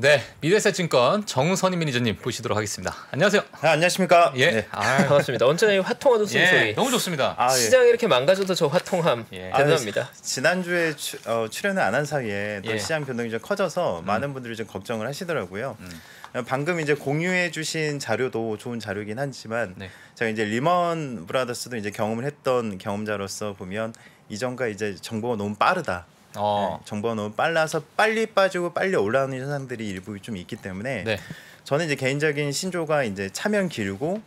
네, 미래세증권 정선희 매니저님 보시도록 하겠습니다. 안녕하세요. 아, 안녕하십니까? 예, 네. 아, 반갑습니다. 언제나 이 화통하는 소리 예, 너무 좋습니다. 아, 예. 시장이 렇게 망가져도 저 화통함 예. 아, 대단합니다. 아, 지난주에 추, 어, 출연을 안 한 사이에 예. 시장 변동이 좀 커져서 음. 많은 분들이 좀 걱정을 하시더라고요. 음. 어, 방금 이제 공유해 주신 자료도 좋은 자료긴 하지만 네. 제가 이제 리먼 브라더스도 이제 경험을 했던 경험자로서 보면 이전과 이제 정보가 너무 빠르다. 어. 네, 정보가 너무 빨라서 빨리 빠지고 빨리 올라오는 현상들이 일부 좀 있기 때문에 네. 저는 이제 개인적인 신조가 이제 차면 기르고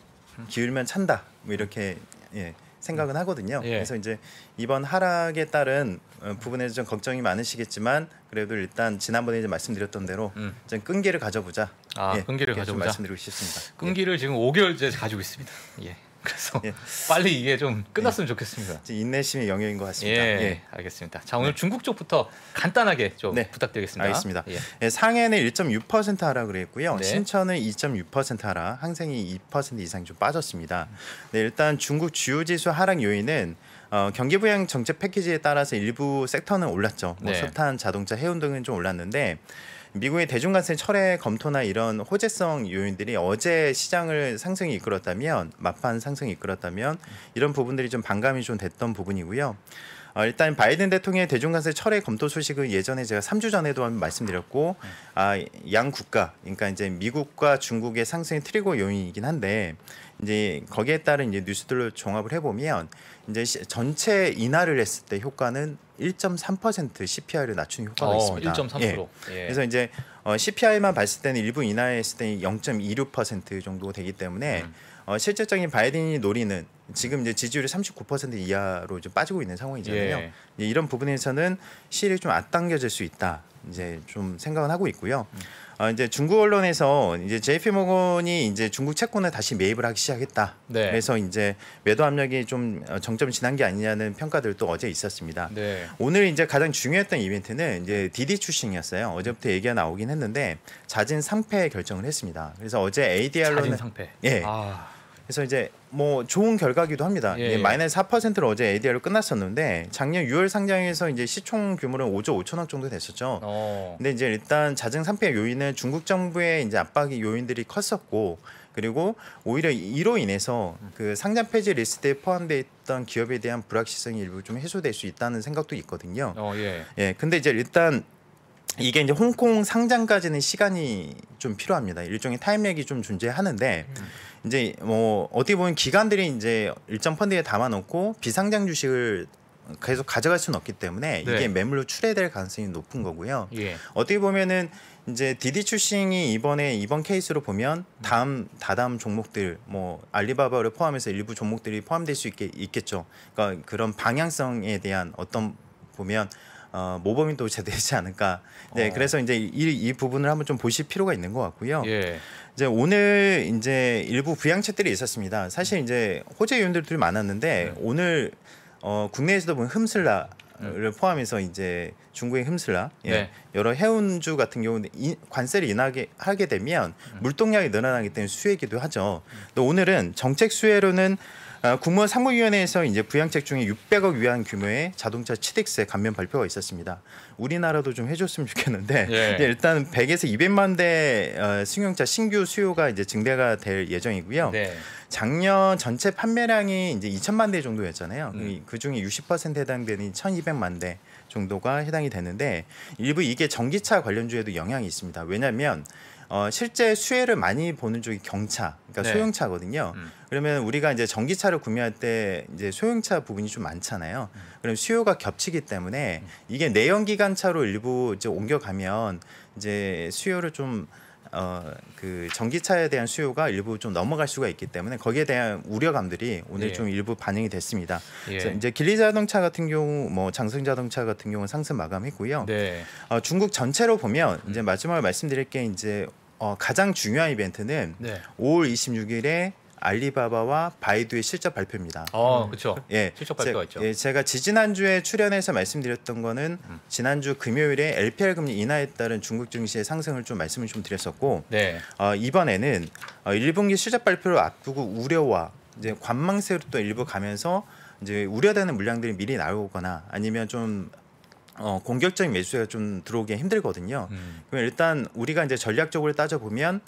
기울면 찬다 뭐 이렇게 예, 생각은 하거든요. 예. 그래서 이제 이번 하락에 따른 어, 부분에서 좀 걱정이 많으시겠지만 그래도 일단 지난번에 이제 말씀드렸던 대로 음. 이 끈기를 가져보자. 아, 예, 끈기를 가져보자. 말씀드리고 싶습니다. 예. 끈기를 예. 지금 5개월째 가지고 있습니다. 예. 그래서 예. 빨리 이게 좀 예. 끝났으면 예. 좋겠습니다. 인내심이 영역인 것 같습니다. 예, 예. 알겠습니다. 자 오늘 네. 중국 쪽부터 간단하게 좀 네. 부탁드리겠습니다. 알겠습니다. 예. 예, 상해는 1.6% 하락 그랬고요. 네. 신천은 2.6% 하락, 항생이 2% 이상 좀 빠졌습니다. 네, 일단 중국 주요 지수 하락 요인은 어, 경기 부양 정책 패키지에 따라서 일부 섹터는 올랐죠. 뭐 네. 석탄, 자동차, 해운 등은 좀 올랐는데 미국의 대중간세 철회 검토나 이런 호재성 요인들이 어제 시장을 상승이 이끌었다면 막판 상승이 이끌었다면 이런 부분들이 좀 반감이 좀 됐던 부분이고요. 어, 일단 바이든 대통령의 대중간세 철회 검토 소식을 예전에 제가 3주 전에도 한번 말씀드렸고 아, 양 국가 그러니까 이제 미국과 중국의 상승의 트리거 요인이긴 한데 이제 거기에 따른 이제 뉴스들로 종합을 해보면 이제 전체 인하를 했을 때 효과는 1.3% CPI를 낮추는 효과가 어, 있습니다. 1.3%. 예. 예. 그래서 이제 어, CPI만 봤을 때는 일부 인하했을 때 0.26% 정도 되기 때문에 음. 어, 실질적인 바이든이 노리는 지금 이제 지지율이 39% 이하로 좀 빠지고 있는 상황이잖아요. 예. 이런 부분에서는 시일이 좀 앞당겨질 수 있다. 이제 좀 생각은 하고 있고요. 음. 어, 이제 중국 언론에서 이제 JP 모건이 이제 중국 채권에 다시 매입을 하기 시작했다. 네. 그래서 이제 매도 압력이 좀 어, 정점 지난 게 아니냐는 평가들도 어제 있었습니다. 네. 오늘 이제 가장 중요했던 이벤트는 이제 DD 출신이었어요 어제부터 얘기가 나오긴 했는데 자진 상패 결정을 했습니다. 그래서 어제 ADR로는 자진 상패. 예. 아. 그래서 이제 뭐 좋은 결과기도 합니다. 예, 예. 마이너스 4%로 어제 ADR로 끝났었는데 작년 6월 상장에서 이제 시총 규모는 5조 5천억 정도 됐었죠. 어. 근데 이제 일단 자증 산패 요인은 중국 정부의 이제 압박이 요인들이 컸었고 그리고 오히려 이로 인해서 그 상장 폐지 리스트에 포함돼 있던 기업에 대한 불확실성이 일부 좀 해소될 수 있다는 생각도 있거든요. 어, 예. 예. 근데 이제 일단 이게 이제 홍콩 상장까지는 시간이 좀 필요합니다. 일종의 타임렉이 좀 존재하는데 음. 이제 뭐 어떻게 보면 기관들이 이제 일정 펀드에 담아놓고 비상장 주식을 계속 가져갈 수는 없기 때문에 네. 이게 매물로 출해될 가능성이 높은 거고요. 예. 어떻게 보면은 이제 디디 출싱이 이번에 이번 케이스로 보면 다음 다다음 종목들 뭐 알리바바를 포함해서 일부 종목들이 포함될 수 있게 있겠죠. 그러니까 그런 방향성에 대한 어떤 보면 어, 모범인도 제되지 않을까. 네, 어. 그래서 이제 이, 이 부분을 한번 좀 보실 필요가 있는 것 같고요. 예. 이제 오늘 이제 일부 부양책들이 있었습니다. 사실 이제 호재 요인들이 많았는데 네. 오늘 어, 국내에서도 보면 흠슬라 를 네. 포함해서 이제 중국의 흠슬라 예. 네. 여러 해운주 같은 경우는 이, 관세를 인하게 하게 되면 음. 물동량이 늘어나기 때문에 수혜기도 하죠. 또 오늘은 정책 수혜로는 아, 국무원 상무위원회에서 이제 부양책 중에 600억 위안 규모의 자동차 취득세 감면 발표가 있었습니다. 우리나라도 좀 해줬으면 좋겠는데 예. 일단 100에서 200만 대 어, 승용차 신규 수요가 이제 증대가 될 예정이고요. 네. 작년 전체 판매량이 이제 2천만 대 정도였잖아요. 음. 그 중에 60% 해당되는 1,200만 대 정도가 해당이 되는데 일부 이게 전기차 관련주에도 영향이 있습니다. 왜냐하면 어, 실제 수혜를 많이 보는 쪽이 경차, 그러니까 네. 소형차거든요. 음. 그러면 우리가 이제 전기차를 구매할 때 이제 소형차 부분이 좀 많잖아요. 음. 그럼 수요가 겹치기 때문에 음. 이게 내연기관차로 일부 이제 옮겨가면 이제 수요를 좀 어 그 전기차에 대한 수요가 일부 좀 넘어갈 수가 있기 때문에 거기에 대한 우려감들이 오늘 예. 좀 일부 반영이 됐습니다. 예. 이제 길리 자동차 같은 경우 뭐 장승 자동차 같은 경우는 상승 마감했고요. 네. 어, 중국 전체로 보면 이제 음. 마지막으로 말씀드릴 게 이제 어, 가장 중요한 이벤트는 네. 5월 26일에 알리바바와 바이두의 실적 발표입니다. 어, 그렇죠. 예, 실적 발표가 제, 있죠. 예, 제가 지난주에 지 출연해서 말씀드렸던 거는 음. 지난주 금요일에 LPR 금리 인하에 따른 중국 증시의 상승을 좀 말씀을 좀 드렸었고 네. 어, 이번에는 어, 1분기 실적 발표를 앞두고 우려와 이제 관망세로 또 일부 가면서 이제 우려되는 물량들이 미리 나오거나 아니면 좀 어, 공격적인 매수세가 좀 들어오기 힘들거든요. 음. 그럼 일단 우리가 이제 전략적으로 따져 보면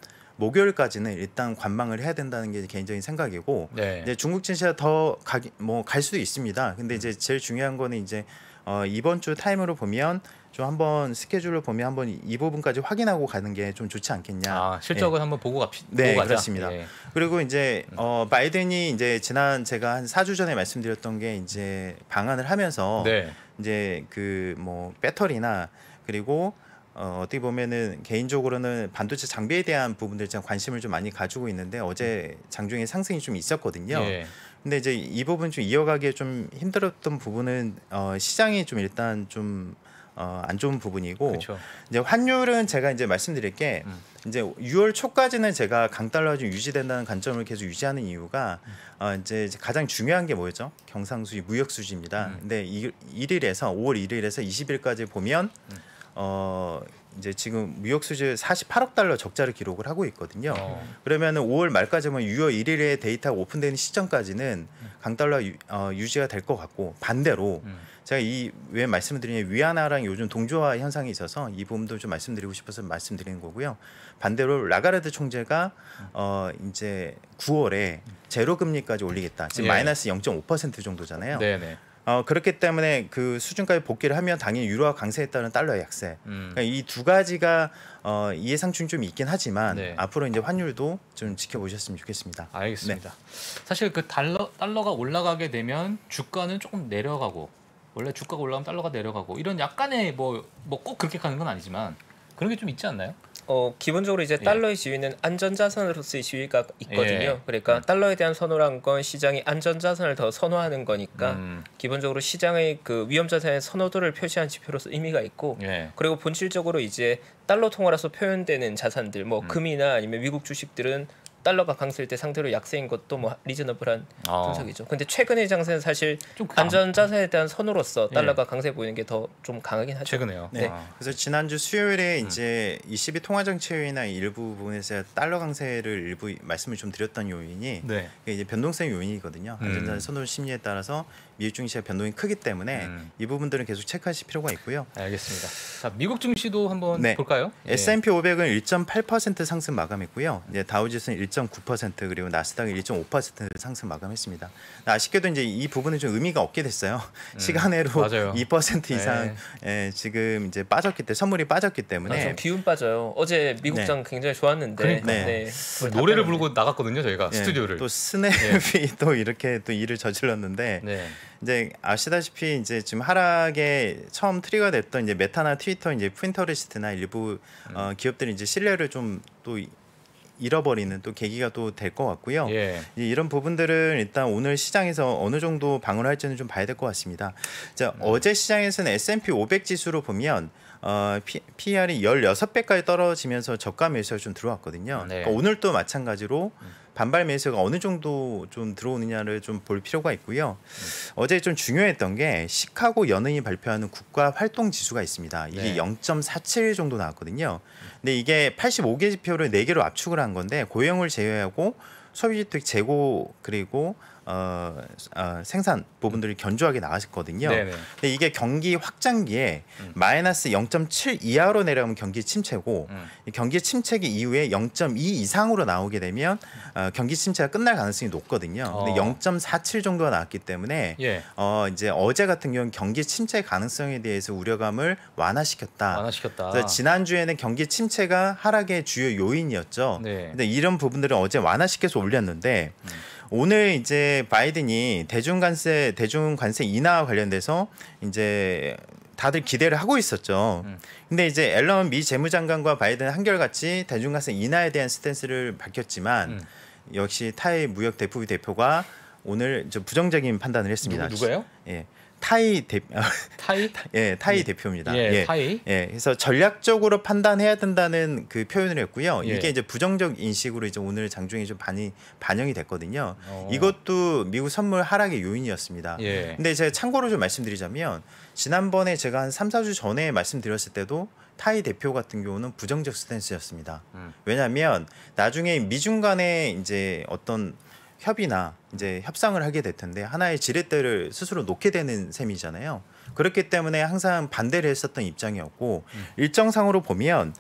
목요일까지는 일단 관망을 해야 된다는 게 개인적인 생각이고 네. 이제 중국 증시가 더갈 뭐갈 수도 있습니다. 근데 이제 제일 중요한 거는 이제 어, 이번 주 타임으로 보면 좀 한번 스케줄을 보면 한번 이 부분까지 확인하고 가는 게 좀 좋지 않겠냐. 아, 실적을 예. 한번 보고 갑시다. 네, 보고 그렇습니다. 예. 그리고 이제 음. 어, 바이든이 이제 지난 제가 한4주 전에 말씀드렸던 게 이제 방안을 하면서 네. 이제 그 뭐 배터리나 그리고 어, 어떻게 보면은 개인적으로는 반도체 장비에 대한 부분들 참 관심을 좀 많이 가지고 있는데 어제 장중에 상승이 좀 있었거든요. 예. 근데 이제 이 부분 좀 이어가기에 좀 힘들었던 부분은 어, 시장이 좀 일단 좀 어, 안 좋은 부분이고 그쵸. 이제 환율은 제가 이제 말씀드릴 게 음. 이제 6월 초까지는 제가 강달러가 좀 유지된다는 관점을 계속 유지하는 이유가 어, 이제 가장 중요한 게 뭐였죠? 경상수지 무역수지입니다. 음. 근데 이, 1일에서 5월 1일에서 20일까지 보면 음. 어 이제 지금 무역 수지 48억 달러 적자를 기록을 하고 있거든요. 어. 그러면은 5월 말까지면 6월 1일에 데이터가 오픈되는 시점까지는 음. 강달러 유, 어, 유지가 될 것 같고 반대로 음. 제가 이 왜 말씀을 드리냐 위안화랑 요즘 동조화 현상이 있어서 이 부분도 좀 말씀드리고 싶어서 말씀드리는 거고요. 반대로 라가르드 총재가 음. 어 이제 9월에 제로 금리까지 올리겠다. 지금 예. 마이너스 0.5% 정도잖아요. 네네. 어, 그렇기 때문에 그 수준까지 복귀를 하면 당연히 유로화 강세에 따른 달러의 약세. 음. 그러니까 이 두 가지가 어, 이해상충이 좀 있긴 하지만 네. 앞으로 이제 환율도 좀 지켜보셨으면 좋겠습니다. 알겠습니다. 네. 사실 그 달러 달러가 올라가게 되면 주가는 조금 내려가고 원래 주가가 올라가면 달러가 내려가고 이런 약간의 뭐 뭐 꼭 그렇게 가는 건 아니지만 그런 게 좀 있지 않나요? 어, 기본적으로 이제 예. 달러의 지위는 안전자산으로서의 지위가 있거든요. 예. 그러니까 음. 달러에 대한 선호란 건 시장이 안전자산을 더 선호하는 거니까 음. 기본적으로 시장의 그 위험자산의 선호도를 표시한 지표로서 의미가 있고 예. 그리고 본질적으로 이제 달러 통화라서 표현되는 자산들 뭐 음. 금이나 아니면 미국 주식들은 달러가 강세일 때 상대로 약세인 것도 뭐 리즈너블한 아. 분석이죠. 근데 최근의 장세는 사실 안전 자산에 대한 선으로서 예. 달러가 네. 강세 보이는 게 더 좀 강하긴 하죠. 최근에요. 네. 아. 그래서 지난주 수요일에 음. 이제 음. 22 통화 정책이나 일부 부분에서 달러 강세를 일부 말씀을 좀 드렸던 요인이 네. 이제 변동성 요인이거든요. 안전 음. 자산 선호 심리에 따라서 미국 증시의 변동이 크기 때문에 음. 이 부분들은 계속 체크하실 필요가 있고요. 알겠습니다. 자, 미국 증시도 한번 네. 볼까요? 예. S&P 500은 1.8% 상승 마감했고요. 이제 다우지수는 1.9% 그리고 나스닥은 1.5% 상승 마감했습니다. 아쉽게도 이제 이 부분은 좀 의미가 없게 됐어요. 음. 시간으로 2% 이상 예, 지금 이제 빠졌기 때문에 선물이 빠졌기 때문에 아, 기운 빠져요. 어제 미국장 네. 굉장히 좋았는데 그러니까. 네. 네. 노래를 부르고 나갔거든요 저희가 네. 스튜디오를 또 스냅이 또 이렇게 또 일을 저질렀는데. 이제 아시다시피 이제 지금 하락에 처음 트리가 됐던 이제 메타나 트위터 이제 프린터리스트나 일부 어, 음. 어, 기업들이 이제 신뢰를 좀 또 잃어버리는 또 계기가 또될것 같고요. 예. 이런 부분들은 일단 오늘 시장에서 어느 정도 방어를 할지는 좀 봐야 될 것 같습니다. 자 음. 어제 시장에서는 S&P 500 지수로 보면 어, P, PR이 16배까지 떨어지면서 저가 매수가 좀 들어왔거든요. 네. 그러니까 오늘 도 마찬가지로 음. 반발 매수가 어느 정도 좀 들어오느냐를 좀 볼 필요가 있고요. 음. 어제 좀 중요했던 게 시카고 연은이 발표하는 국가 활동 지수가 있습니다. 이게 네. 0.47 정도 나왔거든요. 음. 근데 이게 85개 지표를 4개로 압축을 한 건데 고용을 제외하고 소비주택 재고 그리고 어, 어, 생산 부분들이 견조하게 나왔거든요. 근데 이게 경기 확장기에 음. 마이너스 0.7 이하로 내려오면 경기 침체고 음. 경기 침체기 이후에 0.2 이상으로 나오게 되면 어, 경기 침체가 끝날 가능성이 높거든요. 어. 근데 0.47 정도가 나왔기 때문에 예. 어, 이제 어제 같은 경우는 경기 침체 가능성에 대해서 우려감을 완화시켰다. 완화시켰다. 지난 주에는 경기 침체가 하락의 주요 요인이었죠. 네. 근데 이런 부분들은 어제 완화시켜서 올렸는데. 음. 오늘 이제 바이든이 대중관세 대중관세 인하 관련돼서 이제 다들 기대를 하고 있었죠. 음. 근데 이제 앨런 미 재무장관과 바이든 한결같이 대중관세 인하에 대한 스탠스를 밝혔지만 음. 역시 타의 무역 대표 대표가 오늘 좀 부정적인 판단을 했습니다. 누누구요 예. 타이 대 타이 예 타이 예. 대표입니다. 예, 예, 타이. 예, 그래서 전략적으로 판단해야 된다는 그 표현을 했고요. 예. 이게 이제 부정적 인식으로 이제 오늘 장중에 좀 반이 반영이 됐거든요. 오. 어. 이것도 미국 선물 하락의 요인이었습니다. 예. 근데 제가 참고로 좀 말씀드리자면 지난번에 제가 한 3, 4주 전에 말씀드렸을 때도 타이 대표 같은 경우는 부정적 스탠스였습니다. 음. 왜냐하면 나중에 미중 간에 이제 어떤 협의나 이제 협상을 하게 될 텐데 하나의 지렛대를 스스로 놓게 되는 셈이잖아요. 그렇기 때문에 항상 반대를 했었던 입장이었고 음. 일정상으로 보면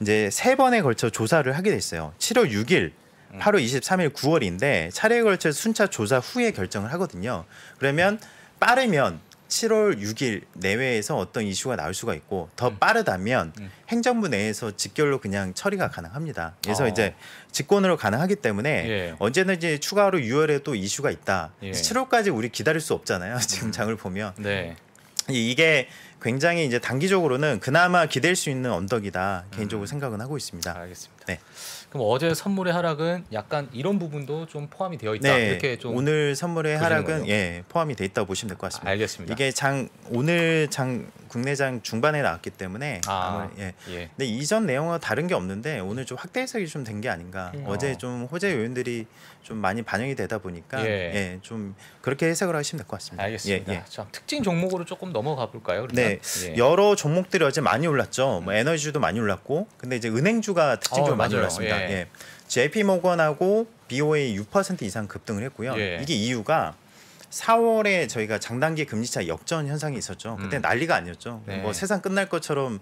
이제 세 번에 걸쳐 조사를 하게 됐어요. 7월 6일, 8월 음. 23일, 9월인데 차례에 걸쳐 순차 조사 후에 결정을 하거든요. 그러면 빠르면 7월 6일 내외에서 어떤 이슈가 나올 수가 있고 더 음. 빠르다면 음. 행정부 내에서 직결로 그냥 처리가 가능합니다. 그래서 어. 이제 직권으로 가능하기 때문에 예. 언제든지 추가로 6월에 또 이슈가 있다. 예. 7월까지 우리 기다릴 수 없잖아요. 지금 음. 장을 보면. 네. 이게 굉장히 이제 단기적으로는 그나마 기댈 수 있는 언덕이다. 음. 개인적으로 음. 생각은 하고 있습니다. 알겠습니다. 네. 그럼 어제 선물의 하락은 약간 이런 부분도 좀 포함이 되어 있다. 네, 이렇게 좀 오늘 선물의 하락은 거예 예, 포함이 돼 있다고 보시면 될 것 같습니다. 아, 알겠습니다. 이게 장 오늘 장 국내장 중반에 나왔기 때문에 아, 무 예. 예. 근데 이전 내용과 다른 게 없는데 오늘 좀 확대 해석이 좀 된 게 아닌가. 음, 어제 어. 좀 호재 요인들이 좀 많이 반영이 되다 보니까 예. 예좀 그렇게 해석을 하시면 될 것 같습니다. 알겠습니다. 예, 예, 자, 특징 종목으로 조금 넘어가 볼까요? 그러면? 네, 예. 여러 종목들이 어제 많이 올랐죠. 뭐 음. 에너지주도 많이 올랐고, 근데 이제 은행주가 특징적으로 어, 많이 올랐습니다. 예. JP 모건하고 BOA 6% 이상 급등을 했고요. 예. 이게 이유가 4월에 저희가 장단기 금리차 역전 현상이 있었죠. 그때 음. 난리가 아니었죠. 네. 뭐 세상 끝날 것처럼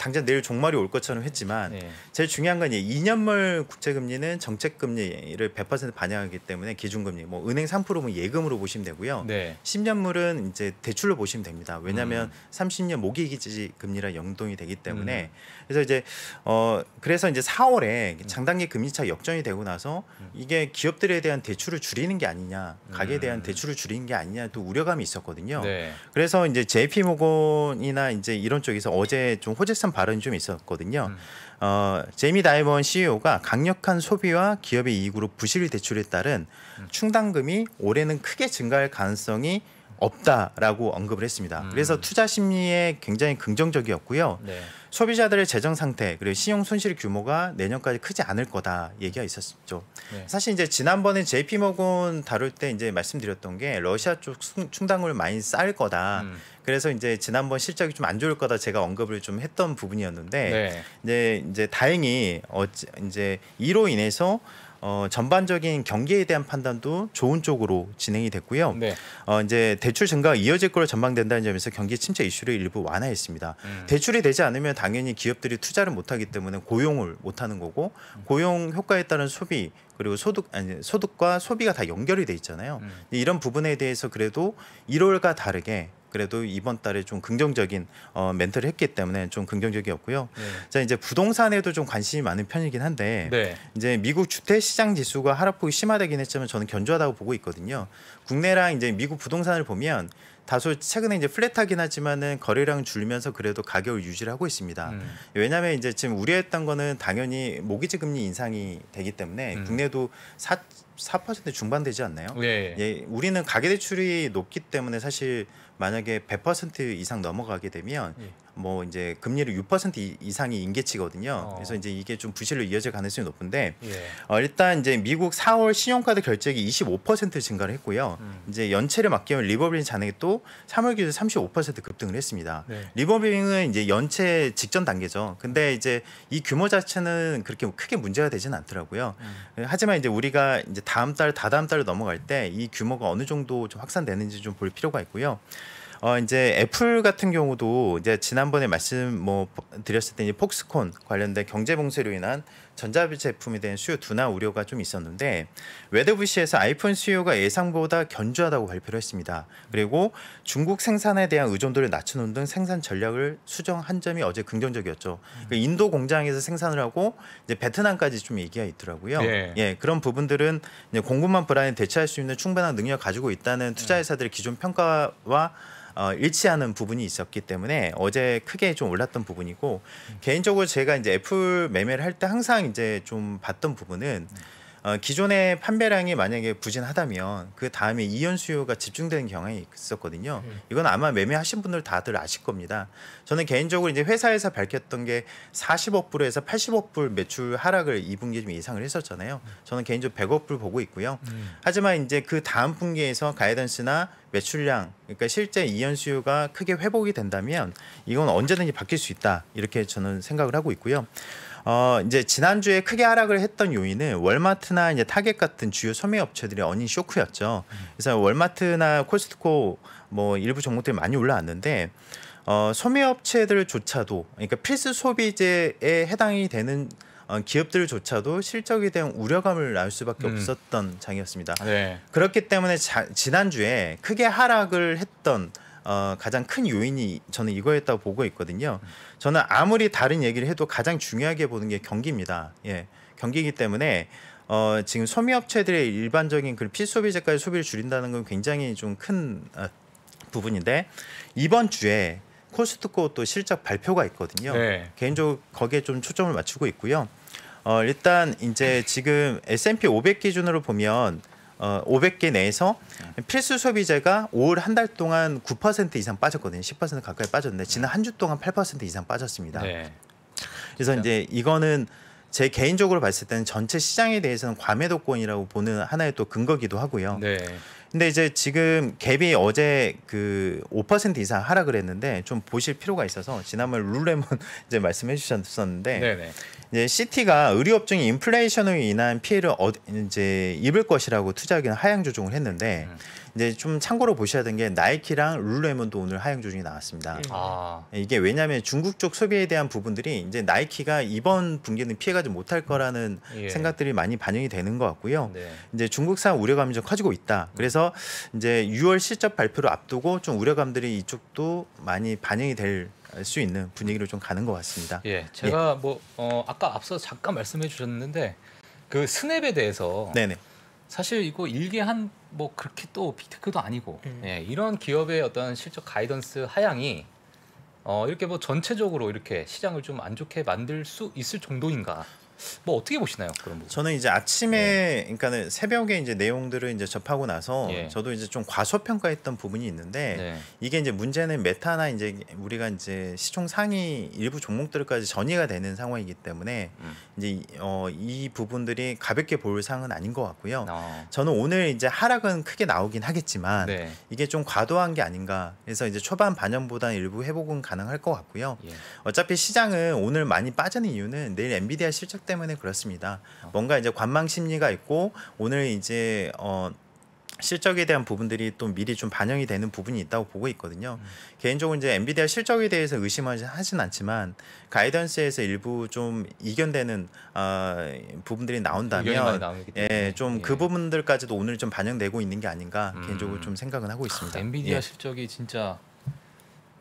당장 내일 종말이 올 것처럼 했지만 네. 제일 중요한 건이 2년물 국채금리는 정책금리를 100% 반영하기 때문에 기준금리 뭐 은행 3로 뭐 예금으로 보시면 되고요. 네. 10년물은 이제 대출로 보시면 됩니다. 왜냐하면 음. 30년 모기기지 금리랑 연동이 되기 때문에 음. 그래서 이제 어 그래서 이제 4월에 장단기 금리차 역전이 되고 나서 이게 기업들에 대한 대출을 줄이는 게 아니냐, 가게에 음. 대한 대출을 줄이는 게 아니냐 또 우려감이 있었거든요. 네. 그래서 이제 JP 모건이나 이제 이런 쪽에서 어제 좀 호재성 발언이 좀 있었거든요. 음. 어, 제이미 다이먼 CEO가 강력한 소비와 기업의 이익으로 부실 대출에 따른 음. 충당금이 올해는 크게 증가할 가능성이 없다라고 언급을 했습니다. 음. 그래서 투자 심리에 굉장히 긍정적이었고요. 네. 소비자들의 재정 상태 그리고 신용 손실 규모가 내년까지 크지 않을 거다 얘기가 있었죠. 네. 사실 이제 지난번에 JP 모건 다룰 때 이제 말씀드렸던 게 러시아 쪽 충당금을 많이 쌓을 거다. 음. 그래서 이제 지난번 실적이 좀 안 좋을 거다 제가 언급을 좀 했던 부분이었는데 네. 이제 이제 다행히 어찌 이제 이로 인해서 어, 전반적인 경기에 대한 판단도 좋은 쪽으로 진행이 됐고요. 네. 어, 이제 대출 증가가 이어질 걸로 전망된다는 점에서 경기 침체 이슈를 일부 완화했습니다. 음. 대출이 되지 않으면 당연히 기업들이 투자를 못하기 때문에 고용을 못하는 거고 고용 효과에 따른 소비 그리고 소득 아니 소득과 소비가 다 연결이 돼 있잖아요. 음. 이런 부분에 대해서 그래도 1월과 다르게 그래도 이번 달에 좀 긍정적인 어, 멘트를 했기 때문에 좀 긍정적이었고요. 네. 자 이제 부동산에도 좀 관심이 많은 편이긴 한데 네. 이제 미국 주택 시장 지수가 하락폭이 심화되긴 했지만 저는 견조하다고 보고 있거든요. 국내랑 이제 미국 부동산을 보면 다소 최근에 이제 플랫하긴 하지만은 거래량 줄면서 그래도 가격을 유지를 하고 있습니다. 음. 왜냐하면 이제 지금 우려했던 거는 당연히 모기지 금리 인상이 되기 때문에 음. 국내도 4 4% 중반 되지 않나요? 예, 예. 예. 우리는 가계 대출이 높기 때문에 사실 만약에 100% 이상 넘어가게 되면 예. 뭐 이제 금리를 6% 이상이 인계치거든요 어. 그래서 이제 이게 좀 부실로 이어질 가능성이 높은데 예. 어, 일단 이제 미국 4월 신용카드 결제액이 25% 증가를 했고요. 음. 이제 연체를 맡기면 리버빙 잔액이 또 3월 기준 35% 급등을 했습니다. 네. 리버빙은 이제 연체 직전 단계죠. 근데 음. 이제 이 규모 자체는 그렇게 크게 문제가 되지는 않더라고요. 음. 예, 하지만 이제 우리가 이제 다음 달 다다음 달로 넘어갈 때 이 규모가 어느 정도 좀 확산되는지 좀 볼 필요가 있고요. 어 이제 애플 같은 경우도 이제 지난번에 말씀 뭐 드렸을 때 이제 폭스콘 관련된 경제 봉쇄로 인한 전자비 제품에 대한 수요 둔화 우려가 좀 있었는데 웨더부시에서 아이폰 수요가 예상보다 견주하다고 발표를 했습니다. 그리고 중국 생산에 대한 의존도를 낮추는 등 생산 전략을 수정한 점이 어제 긍정적이었죠. 음. 그 인도 공장에서 생산을 하고 이제 베트남까지 좀 얘기가 있더라고요. 예, 예 그런 부분들은 이제 공급만 불안에 대처할 수 있는 충분한 능력 을 가지고 있다는 투자 회사들의 기존 평가와 어, 일치하는 부분이 있었기 때문에 어제 크게 좀 올랐던 부분이고 음. 개인적으로 제가 이제 애플 매매를 할 때 항상 이제 좀 봤던 부분은 음. 어, 기존의 판매량이 만약에 부진하다면 그 다음에 이연 수요가 집중되는 경향이 있었거든요. 음. 이건 아마 매매하신 분들 다들 아실 겁니다. 저는 개인적으로 이제 회사에서 밝혔던 게 40억 불에서 80억 불 매출 하락을 2분기 좀 예상을 했었잖아요. 음. 저는 개인적으로 100억 불 보고 있고요. 음. 하지만 이제 그 다음 분기에서 가이던스나 매출량 그러니까 실제 이연 수요가 크게 회복이 된다면 이건 언제든지 바뀔 수 있다 이렇게 저는 생각을 하고 있고요. 어, 이제 지난주에 크게 하락을 했던 요인은 월마트나 이제 타겟 같은 주요 소매 업체들의 어닝 쇼크였죠. 그래서 월마트나 코스트코뭐 일부 종목들이 많이 올라왔는데 어, 소매 업체들조차도 그러니까 필수 소비재에 해당이 되는 어, 기업들조차도 실적에 대한 우려감을 낳을 수밖에 음. 없었던 장이었습니다. 네. 그렇기 때문에 자, 지난주에 크게 하락을 했던 어, 가장 큰 요인이 저는 이거였다고 보고 있거든요. 저는 아무리 다른 얘기를 해도 가장 중요하게 보는 게 경기입니다. 예, 경기이기 때문에 어, 지금 소미업체들의 일반적인 그 필소비재까지 소비를 줄인다는 건 굉장히 좀큰 어, 부분인데 이번 주에 코스트코 또 실적 발표가 있거든요. 네. 개인적으로 거기에 좀 초점을 맞추고 있고요. 어, 일단 이제 지금 S&P 500 기준으로 보면 어, 500개 내에서 필수 소비재가 5월 한 달 동안 9% 이상 빠졌거든요. 10% 가까이 빠졌는데 지난 네. 한주 동안 8% 이상 빠졌습니다. 네. 그래서 이제 이거는 제 개인적으로 봤을 때는 전체 시장에 대해서는 과매도권이라고 보는 하나의 또 근거기도 하고요. 네. 근데 이제 지금 갭이 어제 그 5% 이상 하락을 했는데 좀 보실 필요가 있어서 지난번 룰레몬 이제 말씀해 주셨었는데 네네. 이제 시티가 의료업종이 인플레이션으로 인한 피해를 어, 이제 입을 것이라고 투자하기는 하향 조정을 했는데 음. 이제 좀 참고로 보셔야 되는 게 나이키랑 룰레몬도 오늘 하향 조정이 나왔습니다. 음. 아. 이게 왜냐하면 중국 쪽 소비에 대한 부분들이 이제 나이키가 이번 분기는 피해가지 못할 거라는 예. 생각들이 많이 반영이 되는 것 같고요. 네. 이제 중국산 우려감이 좀 커지고 있다. 그래서 그래서 이제 6월 실적 발표를 앞두고 좀 우려감들이 이쪽도 많이 반영이 될 수 있는 분위기로 좀 가는 것 같습니다. 예, 제가 예. 뭐 어, 아까 앞서 잠깐 말씀해 주셨는데 그 스냅에 대해서 네네. 사실 이거 일개 한 뭐 그렇게 또 비트크도 아니고 음. 예, 이런 기업의 어떤 실적 가이던스 하향이 어, 이렇게 뭐 전체적으로 이렇게 시장을 좀 안 좋게 만들 수 있을 정도인가? 뭐 어떻게 보시나요 그런 부분? 저는 이제 아침에 예. 그러니까는 새벽에 이제 내용들을 이제 접하고 나서 예. 저도 이제 좀 과소평가했던 부분이 있는데 네. 이게 이제 문제는 메타나 이제 우리가 이제 시총 상위 일부 종목들까지 전이가 되는 상황이기 때문에 음. 이제 어, 이 부분들이 가볍게 볼 상은 아닌 것 같고요. 어. 저는 오늘 이제 하락은 크게 나오긴 하겠지만 네. 이게 좀 과도한 게 아닌가. 그래서 이제 초반 반영보다 일부 회복은 가능할 것 같고요. 예. 어차피 시장은 오늘 많이 빠지는 이유는 내일 엔비디아 실적 때문에 그렇습니다. 어. 뭔가 이제 관망 심리가 있고 오늘 이제 어 실적에 대한 부분들이 또 미리 좀 반영이 되는 부분이 있다고 보고 있거든요. 음. 개인적으로 이제 엔비디아 실적에 대해서 의심하진 않지만 가이던스에서 일부 좀 이견되는 어, 부분들이 나온다면 예, 좀그 예. 그 부분들까지도 오늘 좀 반영되고 있는 게 아닌가 음. 개인적으로 좀 생각은 하고 있습니다. 아, 엔비디아 예. 실적이 진짜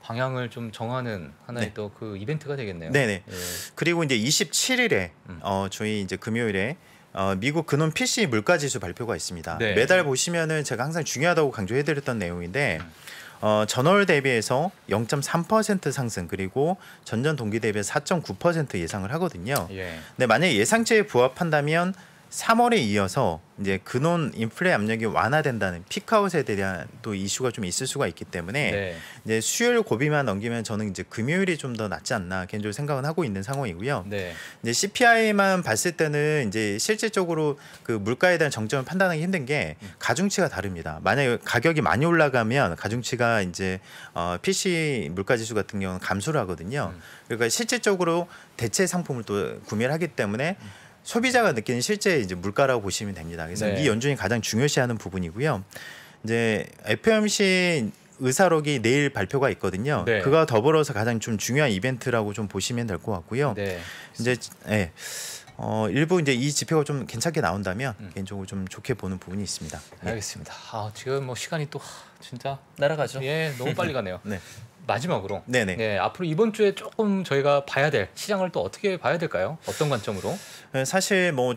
방향을 좀 정하는 하나의 네. 또그 이벤트가 되겠네요. 네네. 예. 그리고 이제 27일에 음. 어, 저희 이제 금요일에 어, 미국 근원 PC 물가지수 발표가 있습니다. 네. 매달 보시면은 제가 항상 중요하다고 강조해드렸던 내용인데 음. 어, 전월 대비해서 0.3% 상승 그리고 전년 동기 대비 4.9% 예상을 하거든요. 예. 근데 만약 예상치에 부합한다면 3월에 이어서 이제 근원 인플레 압력이 완화된다는 피카웃에 대한 또 이슈가 좀 있을 수가 있기 때문에 네. 이제 수요일 고비만 넘기면 저는 이제 금요일이 좀 더 낫지 않나 개인적으로 생각은 하고 있는 상황이고요. 네. 이제 CPI만 봤을 때는 이제 실질적으로 그 물가에 대한 정점을 판단하기 힘든 게 음. 가중치가 다릅니다. 만약에 가격이 많이 올라가면 가중치가 이제 어 PC 물가 지수 같은 경우는 감소를 하거든요. 음. 그러니까 실질적으로 대체 상품을 또 구매를 하기 때문에 음. 소비자가 느끼는 실제 이제 물가라고 보시면 됩니다. 그래서 네. 이 연준이 가장 중요시하는 부분이고요. 이제 FOMC 의사록이 내일 발표가 있거든요. 네. 그가 더불어서 가장 좀 중요한 이벤트라고 좀 보시면 될 것 같고요. 네. 이제 예. 어, 일부 이제 이 지표가 좀 괜찮게 나온다면 음. 개인적으로 좀 좋게 보는 부분이 있습니다. 예. 알겠습니다. 아, 지금 뭐 시간이 또 하, 진짜 날아가죠. 예, 너무 빨리 가네요. 네. 마지막으로 네네. 네, 앞으로 이번 주에 조금 저희가 봐야 될 시장을 또 어떻게 봐야 될까요? 어떤 관점으로? 예, 사실 뭐뭐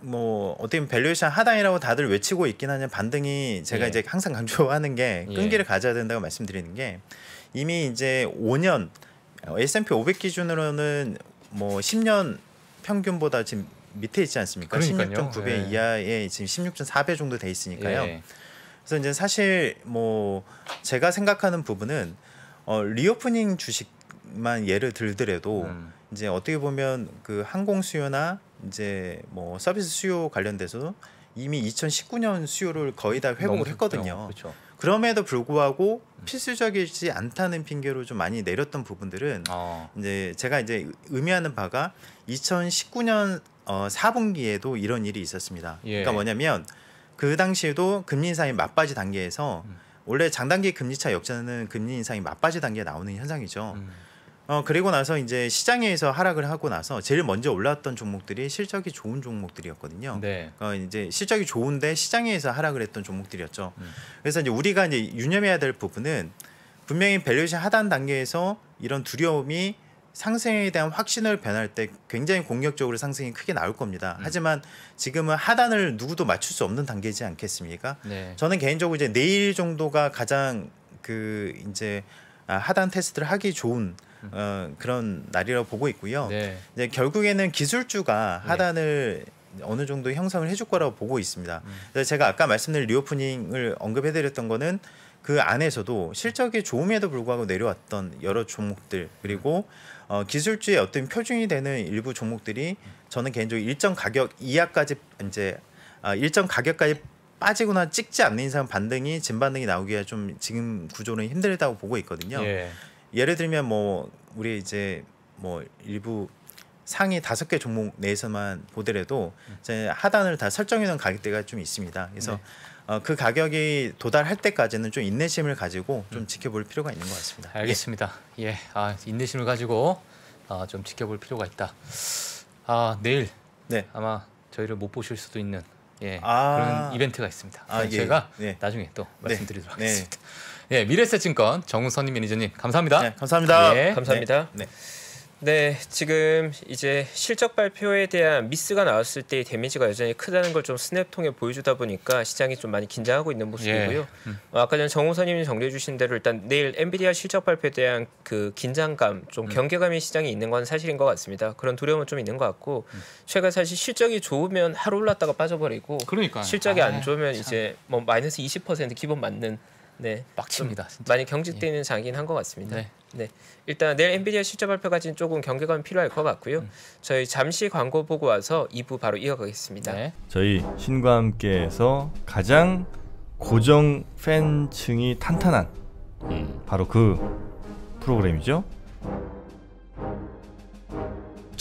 뭐 어떻게 보면 밸류에이션 하단이라고 다들 외치고 있긴 하지 반등이 제가 예. 이제 항상 강조하는 게 끈기를 예. 가져야 된다고 말씀드리는 게 이미 이제 5년 S&P 500 기준으로는 뭐 10년 평균보다 지금 밑에 있지 않습니까? 그러니까요. 16.9배 예. 이하에 지금 16.4배 정도 돼 있으니까요. 예. 그래서 이제 사실 뭐 제가 생각하는 부분은 어, 리오프닝 주식만 예를 들더라도 음. 이제 어떻게 보면 그 항공 수요나 이제 뭐 서비스 수요 관련돼서 이미 2019년 수요를 거의 다 회복을 했거든요. 그렇죠. 그럼에도 불구하고 음. 필수적이지 않다는 핑계로 좀 많이 내렸던 부분들은 어. 이제 제가 이제 의미하는 바가 2019년 어 4분기에도 이런 일이 있었습니다. 예. 그러니까 뭐냐면 그 당시에도 금리 인상이 맞바지 단계에서 음. 원래 장단기 금리차 역전은 금리 인상이 맞바지 단계에 나오는 현상이죠. 음. 어 그리고 나서 이제 시장에서 하락을 하고 나서 제일 먼저 올라왔던 종목들이 실적이 좋은 종목들이었거든요. 네. 어 이제 실적이 좋은데 시장에서 하락을 했던 종목들이었죠. 음. 그래서 이제 우리가 이제 유념해야 될 부분은 분명히 밸류에이션 하단 단계에서 이런 두려움이 상승에 대한 확신을 변할 때 굉장히 공격적으로 상승이 크게 나올 겁니다. 음. 하지만 지금은 하단을 누구도 맞출 수 없는 단계지 않겠습니까? 네. 저는 개인적으로 이제 내일 정도가 가장 그 이제 아, 하단 테스트를 하기 좋은 음. 어, 그런 날이라고 보고 있고요. 네. 이제 결국에는 기술주가 네. 하단을 네. 어느 정도 형성을 해줄 거라고 보고 있습니다. 음. 제가 아까 말씀드린 리오프닝을 언급해드렸던 거는 그 안에서도 실적이 좋음에도 불구하고 내려왔던 여러 종목들 그리고 어, 기술주의 어떤 표준이 되는 일부 종목들이 저는 개인적으로 일정 가격 이하까지 이제 아, 일정 가격까지 빠지거나 찍지 않는 이상 반등이 진반등이 나오기가 좀 지금 구조는 힘들다고 보고 있거든요. 예. 예를 들면 뭐 우리 이제 뭐 일부 상위 다섯 개 종목 내에서만 보더라도 음. 이제 하단을 다 설정해 놓은 가격대가 좀 있습니다. 그래서 네. 어, 그 가격이 도달할 때까지는 좀 인내심을 가지고 좀 음. 지켜볼 필요가 있는 것 같습니다. 예. 알겠습니다. 예, 예. 아, 인내심을 가지고 아, 좀 지켜볼 필요가 있다. 아 내일 네. 아마 저희를 못 보실 수도 있는 예, 아 그런 이벤트가 있습니다. 아, 예. 제가 예. 나중에 또 네. 말씀드리도록 네. 하겠습니다. 네. 예, 미래세증권 정우선임 매니저님 감사합니다. 네, 감사합니다. 예. 감사합니다. 네. 네. 네, 지금 이제 실적 발표에 대한 미스가 나왔을 때의 데미지가 여전히 크다는 걸 좀 스냅 통해 보여주다 보니까 시장이 좀 많이 긴장하고 있는 모습이고요. 예. 음. 어, 아까 전정호선님이 정리해 주신 대로 일단 내일 엔비디아 실적 발표에 대한 그 긴장감, 좀 음. 경계감이 음. 시장이 있는 건 사실인 것 같습니다. 그런 두려움은 좀 있는 것 같고 음. 최근 사실 실적이 좋으면 하루 올랐다가 빠져버리고 그러니까요. 실적이 아, 안 좋으면 참. 이제 뭐 마이너스 20% 기본 맞는 네, 막 칩니다. 많이 경직되는 예. 장이긴 한것 같습니다. 네. 네, 일단 내일 엔비디아 실적 발표까지는 조금 경계감이 필요할 것 같고요. 음. 저희 잠시 광고 보고 와서 2부 바로 이어가겠습니다. 네. 저희 신과 함께해서 가장 고정 팬층이 탄탄한 음. 바로 그 프로그램이죠.